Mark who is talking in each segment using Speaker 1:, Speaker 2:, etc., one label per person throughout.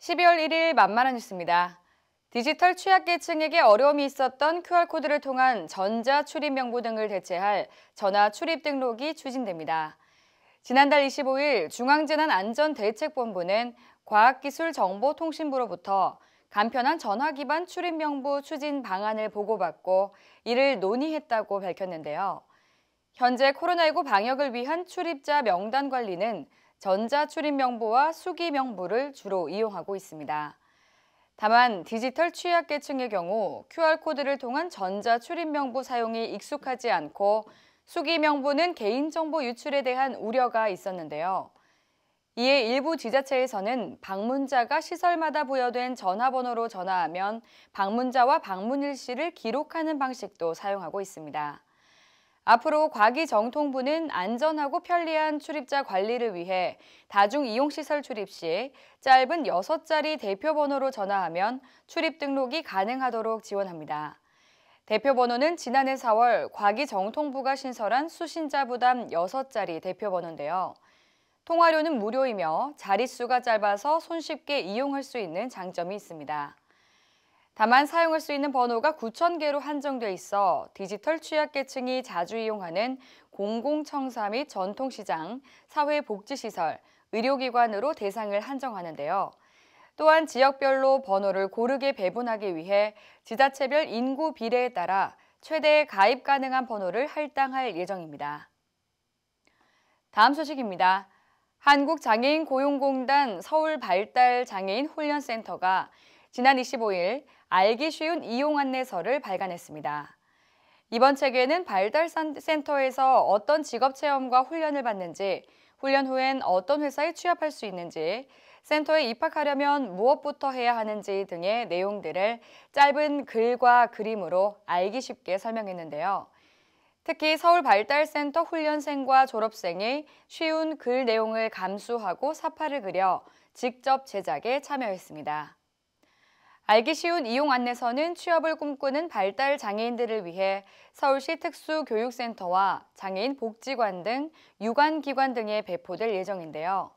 Speaker 1: 12월 1일 만만한 뉴스입니다. 디지털 취약계층에게 어려움이 있었던 QR코드를 통한 전자 출입 명부 등을 대체할 전화 출입 등록이 추진됩니다. 지난달 25일 중앙재난안전대책본부는 과학기술정보통신부로부터 간편한 전화 기반 출입 명부 추진 방안을 보고받고 이를 논의했다고 밝혔는데요. 현재 코로나19 방역을 위한 출입자 명단 관리는 전자출입명부와 수기명부를 주로 이용하고 있습니다. 다만 디지털 취약계층의 경우 QR코드를 통한 전자출입명부 사용이 익숙하지 않고 수기명부는 개인정보 유출에 대한 우려가 있었는데요. 이에 일부 지자체에서는 방문자가 시설마다 부여된 전화번호로 전화하면 방문자와 방문일시를 기록하는 방식도 사용하고 있습니다. 앞으로 과기정통부는 안전하고 편리한 출입자 관리를 위해 다중이용시설 출입 시 짧은 6자리 대표번호로 전화하면 출입 등록이 가능하도록 지원합니다. 대표번호는 지난해 4월 과기정통부가 신설한 수신자 부담 6자리 대표번호인데요. 통화료는 무료이며 자릿수가 짧아서 손쉽게 이용할 수 있는 장점이 있습니다. 다만 사용할 수 있는 번호가 9,000개로 한정돼 있어 디지털 취약계층이 자주 이용하는 공공청사 및 전통시장, 사회복지시설, 의료기관으로 대상을 한정하는데요. 또한 지역별로 번호를 고르게 배분하기 위해 지자체별 인구 비례에 따라 최대 가입 가능한 번호를 할당할 예정입니다. 다음 소식입니다. 한국장애인 고용공단 서울발달장애인 훈련센터가 지난 25일 알기 쉬운 이용 안내서를 발간했습니다. 이번 책에는 발달센터에서 어떤 직업 체험과 훈련을 받는지, 훈련 후엔 어떤 회사에 취업할 수 있는지, 센터에 입학하려면 무엇부터 해야 하는지 등의 내용들을 짧은 글과 그림으로 알기 쉽게 설명했는데요. 특히 서울발달센터 훈련생과 졸업생이 쉬운 글 내용을 감수하고 사파를 그려 직접 제작에 참여했습니다. 알기 쉬운 이용 안내서는 취업을 꿈꾸는 발달 장애인들을 위해 서울시 특수교육센터와 장애인 복지관 등 유관기관 등에 배포될 예정인데요.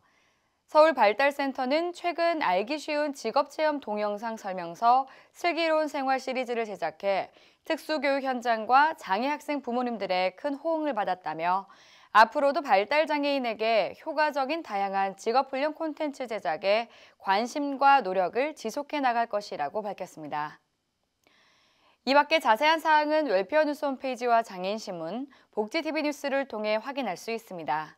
Speaker 1: 서울발달센터는 최근 알기 쉬운 직업체험 동영상 설명서 슬기로운 생활 시리즈를 제작해 특수교육 현장과 장애 학생 부모님들의 큰 호응을 받았다며 앞으로도 발달장애인에게 효과적인 다양한 직업훈련 콘텐츠 제작에 관심과 노력을 지속해 나갈 것이라고 밝혔습니다. 이 밖에 자세한 사항은 웰페어 뉴스 홈페이지와 장애인신문, 복지TV 뉴스를 통해 확인할 수 있습니다.